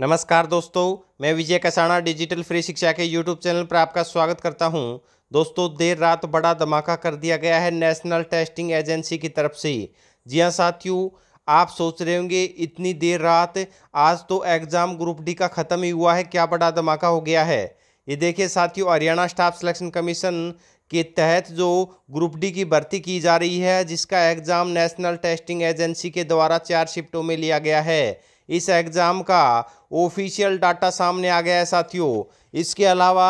नमस्कार दोस्तों मैं विजय कसाणा डिजिटल फ्री शिक्षा के यूट्यूब चैनल पर आपका स्वागत करता हूं दोस्तों देर रात बड़ा धमाका कर दिया गया है नेशनल टेस्टिंग एजेंसी की तरफ से जी हाँ साथियों आप सोच रहे होंगे इतनी देर रात आज तो एग्ज़ाम ग्रुप डी का ख़त्म ही हुआ है क्या बड़ा धमाका हो गया है ये देखिए साथियों हरियाणा स्टाफ सिलेक्शन कमीशन के तहत जो ग्रुप डी की भर्ती की जा रही है जिसका एग्ज़ाम नेशनल टेस्टिंग एजेंसी के द्वारा चार शिफ्टों में लिया गया है इस एग्ज़ाम का ऑफिशियल डाटा सामने आ गया है साथियों इसके अलावा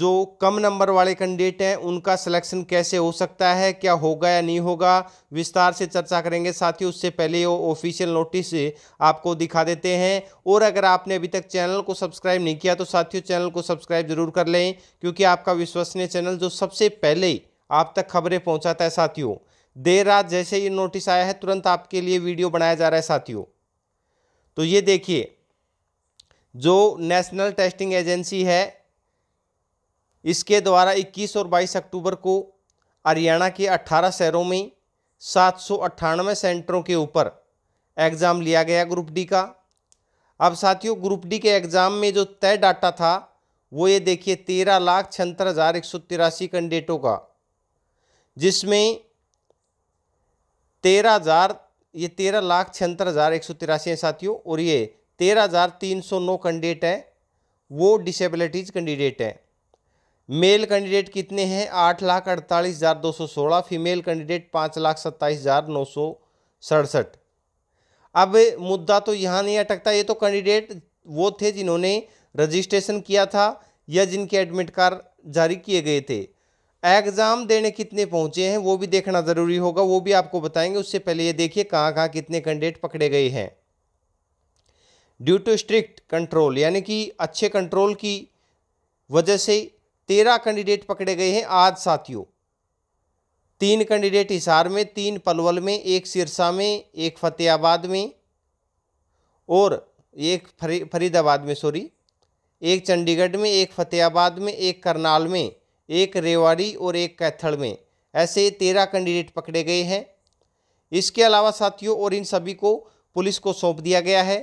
जो कम नंबर वाले कैंडिडेट हैं उनका सिलेक्शन कैसे हो सकता है क्या होगा या नहीं होगा विस्तार से चर्चा करेंगे साथ ही उससे पहले वो ऑफिशियल नोटिस आपको दिखा देते हैं और अगर आपने अभी तक चैनल को सब्सक्राइब नहीं किया तो साथियों चैनल को सब्सक्राइब जरूर कर लें क्योंकि आपका विश्वसनीय चैनल जो सबसे पहले आप तक खबरें पहुँचाता है साथियों देर रात जैसे ये नोटिस आया है तुरंत आपके लिए वीडियो बनाया जा रहा है साथियों तो ये देखिए जो नेशनल टेस्टिंग एजेंसी है इसके द्वारा 21 और 22 अक्टूबर को हरियाणा के 18 शहरों में सात सेंटरों के ऊपर एग्ज़ाम लिया गया ग्रुप डी का अब साथियों ग्रुप डी के एग्ज़ाम में जो तय डाटा था वो ये देखिए तेरह लाख छहत्तर हज़ार एक सौ तिरासी कैंडिडेटों का जिसमें तेरह हज़ार ये तेरह लाख छिहत्तर हज़ार एक सौ तिरासी हैं साथियों और ये तेरह हज़ार तीन सौ नौ कैंडिडेट हैं वो डिसेबिलिटीज़ कैंडिडेट हैं मेल कैंडिडेट कितने हैं आठ लाख अड़तालीस हज़ार दो सौ सोलह फीमेल कैंडिडेट पाँच लाख सत्ताईस हज़ार नौ सौ सड़सठ अब मुद्दा तो यहाँ नहीं अटकता ये तो कैंडिडेट वो थे जिन्होंने रजिस्ट्रेशन किया था या जिनके एडमिट कार्ड जारी किए गए थे एग्ज़ाम देने कितने पहुंचे हैं वो भी देखना ज़रूरी होगा वो भी आपको बताएंगे उससे पहले ये देखिए कहाँ कहाँ कितने कैंडिडेट पकड़े गए हैं ड्यू टू स्ट्रिक्ट कंट्रोल यानी कि अच्छे कंट्रोल की वजह से तेरह कैंडिडेट पकड़े गए हैं आज साथियों तीन कैंडिडेट हिसार में तीन पलवल में एक सिरसा में एक फतेहाबाद में और एक फरी फरीदाबाद में सॉरी एक चंडीगढ़ में एक फतेहाबाद में एक करनाल में एक रेवाड़ी और एक कैथड़ में ऐसे तेरह कैंडिडेट पकड़े गए हैं इसके अलावा साथियों और इन सभी को पुलिस को सौंप दिया गया है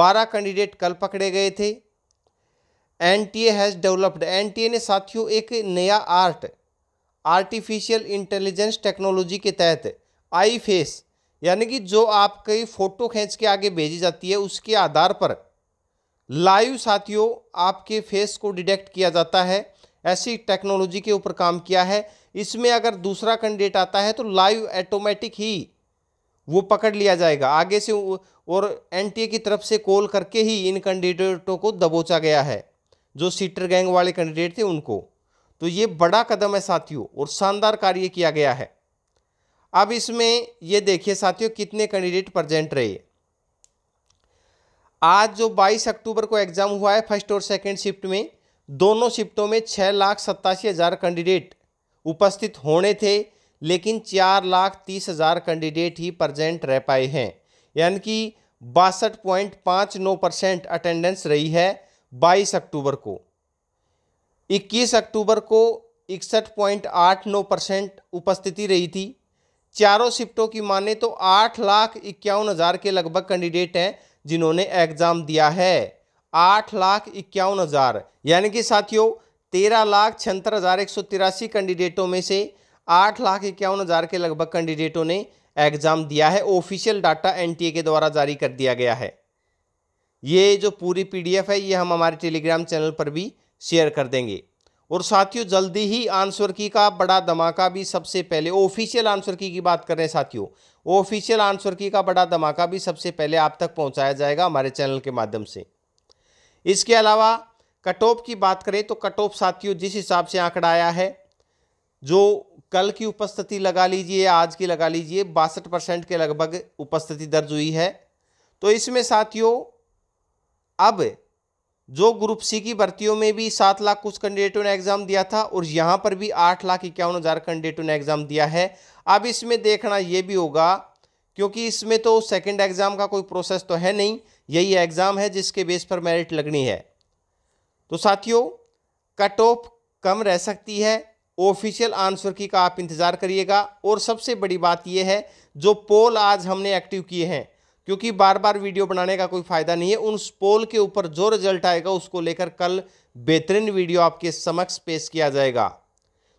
बारह कैंडिडेट कल पकड़े गए थे N T A has developed N T A ने साथियों एक नया आर्ट आर्टिफिशियल इंटेलिजेंस टेक्नोलॉजी के तहत आई फेस यानी कि जो आपकी फ़ोटो खींच के आगे भेजी जाती है उसके आधार पर लाइव साथियों आपके फेस को डिटेक्ट किया जाता है ऐसी टेक्नोलॉजी के ऊपर काम किया है इसमें अगर दूसरा कैंडिडेट आता है तो लाइव ऑटोमेटिक ही वो पकड़ लिया जाएगा आगे से और एनटीए की तरफ से कॉल करके ही इन कैंडिडेटों को दबोचा गया है जो सीटर गैंग वाले कैंडिडेट थे उनको तो ये बड़ा कदम है साथियों और शानदार कार्य किया गया है अब इसमें ये देखिए साथियों कितने कैंडिडेट प्रजेंट रहे आज जो 22 अक्टूबर को एग्ज़ाम हुआ है फर्स्ट और सेकंड शिफ्ट में दोनों शिफ्टों में छः लाख सत्तासी हज़ार कैंडिडेट उपस्थित होने थे लेकिन चार लाख तीस हज़ार कैंडिडेट ही प्रजेंट रह पाए हैं यानी कि बासठ पॉइंट पाँच नौ परसेंट अटेंडेंस रही है बाईस अक्टूबर को इक्कीस अक्टूबर को इकसठ पॉइंट आठ नौ परसेंट उपस्थिति रही थी चारों शिफ्टों की माने तो आठ लाख इक्यावन हज़ार के लगभग कैंडिडेट हैं जिन्होंने एग्ज़ाम दिया है आठ लाख इक्यावन हज़ार यानी कि साथियों तेरह लाख छिहत्तर हज़ार एक सौ तिरासी कैंडिडेटों में से आठ लाख इक्यावन हज़ार के लगभग कैंडिडेटों ने एग्ज़ाम दिया है ऑफिशियल डाटा एनटीए के द्वारा जारी कर दिया गया है ये जो पूरी पीडीएफ है ये हम हमारे टेलीग्राम चैनल पर भी शेयर कर देंगे और साथियों जल्दी ही आंसर की का बड़ा धमाका भी सबसे पहले ऑफिशियल आंसर की की बात कर रहे हैं साथियों ऑफिशियल आंसर की का बड़ा धमाका भी सबसे पहले आप तक पहुंचाया जाएगा हमारे चैनल के माध्यम से इसके अलावा कट ऑफ की बात करें तो कट ऑफ साथियों जिस हिसाब से आंकड़ा आया है जो कल की उपस्थिति लगा लीजिए आज की लगा लीजिए बासठ परसेंट के लगभग उपस्थिति दर्ज हुई है तो इसमें साथियों अब जो ग्रुप सी की भर्तियों में भी सात लाख कुछ कैंडिडेटों ने एग्ज़ाम दिया था और यहाँ पर भी आठ लाख इक्यावन हज़ार कैंडिडेटों ने एग्ज़ाम दिया है अब इसमें देखना ये भी होगा क्योंकि इसमें तो सेकंड एग्ज़ाम का कोई प्रोसेस तो है नहीं यही एग्ज़ाम है जिसके बेस पर मेरिट लगनी है तो साथियों कट ऑफ कम रह सकती है ऑफिशियल आंसर की का आप इंतज़ार करिएगा और सबसे बड़ी बात यह है जो पोल आज हमने एक्टिव किए हैं क्योंकि बार बार वीडियो बनाने का कोई फ़ायदा नहीं है उन पोल के ऊपर जो रिजल्ट आएगा उसको लेकर कल बेहतरीन वीडियो आपके समक्ष पेश किया जाएगा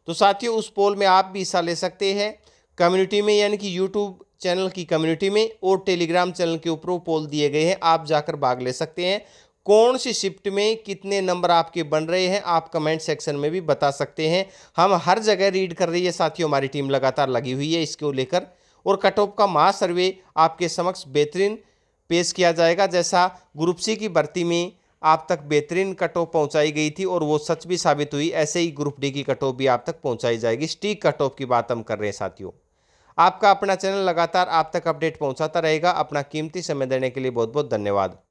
तो साथियों उस पोल में आप भी हिस्सा ले सकते हैं कम्युनिटी में यानी कि यूट्यूब चैनल की कम्युनिटी में और टेलीग्राम चैनल के ऊपर पोल दिए गए हैं आप जाकर भाग ले सकते हैं कौन सी शिफ्ट में कितने नंबर आपके बन रहे हैं आप कमेंट सेक्शन में भी बता सकते हैं हम हर जगह रीड कर रही है साथियों हमारी टीम लगातार लगी हुई है इसको लेकर और कट ऑफ का महा सर्वे आपके समक्ष बेहतरीन पेश किया जाएगा जैसा ग्रुप सी की भर्ती में आप तक बेहतरीन कट ऑफ पहुँचाई गई थी और वो सच भी साबित हुई ऐसे ही ग्रुप डी की कट ऑफ भी आप तक पहुँचाई जाएगी स्टीक कट ऑफ की बात हम कर रहे हैं साथियों आपका अपना चैनल लगातार आप तक अपडेट पहुंचाता रहेगा अपना कीमती समय देने के लिए बहुत बहुत धन्यवाद